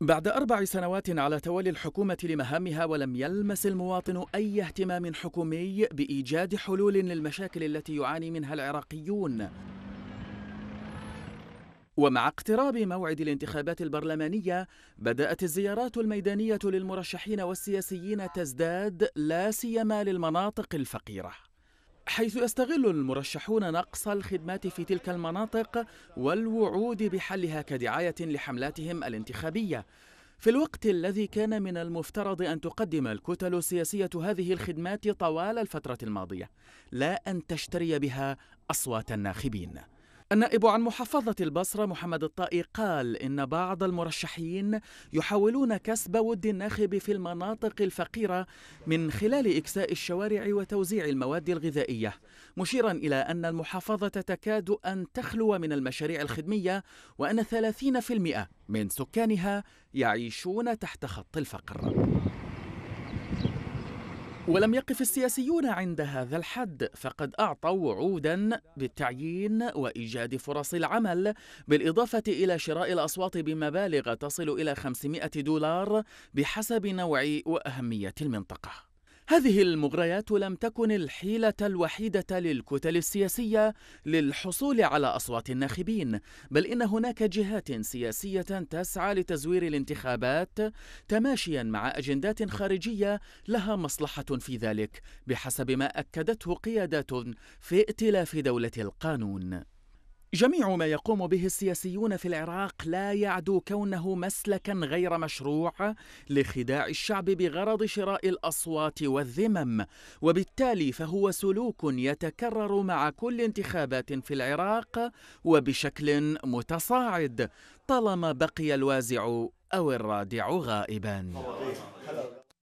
بعد أربع سنوات على تولي الحكومة لمهامها ولم يلمس المواطن أي اهتمام حكومي بإيجاد حلول للمشاكل التي يعاني منها العراقيون ومع اقتراب موعد الانتخابات البرلمانية بدأت الزيارات الميدانية للمرشحين والسياسيين تزداد لا سيما للمناطق الفقيرة حيث يستغل المرشحون نقص الخدمات في تلك المناطق والوعود بحلها كدعاية لحملاتهم الانتخابية في الوقت الذي كان من المفترض أن تقدم الكتل السياسية هذه الخدمات طوال الفترة الماضية لا أن تشتري بها أصوات الناخبين النائب عن محافظة البصرة محمد الطائي قال إن بعض المرشحين يحاولون كسب ود الناخب في المناطق الفقيرة من خلال إكساء الشوارع وتوزيع المواد الغذائية مشيرا إلى أن المحافظة تكاد أن تخلو من المشاريع الخدمية وأن 30% من سكانها يعيشون تحت خط الفقر ولم يقف السياسيون عند هذا الحد فقد أعطوا وعودا بالتعيين وإيجاد فرص العمل بالإضافة إلى شراء الأصوات بمبالغ تصل إلى 500 دولار بحسب نوع وأهمية المنطقة هذه المغريات لم تكن الحيلة الوحيدة للكتل السياسية للحصول على أصوات الناخبين، بل إن هناك جهات سياسية تسعى لتزوير الانتخابات تماشيا مع أجندات خارجية لها مصلحة في ذلك، بحسب ما أكدته قيادات في ائتلاف دولة القانون. جميع ما يقوم به السياسيون في العراق لا يعدو كونه مسلكا غير مشروع لخداع الشعب بغرض شراء الاصوات والذمم وبالتالي فهو سلوك يتكرر مع كل انتخابات في العراق وبشكل متصاعد طالما بقي الوازع او الرادع غائبا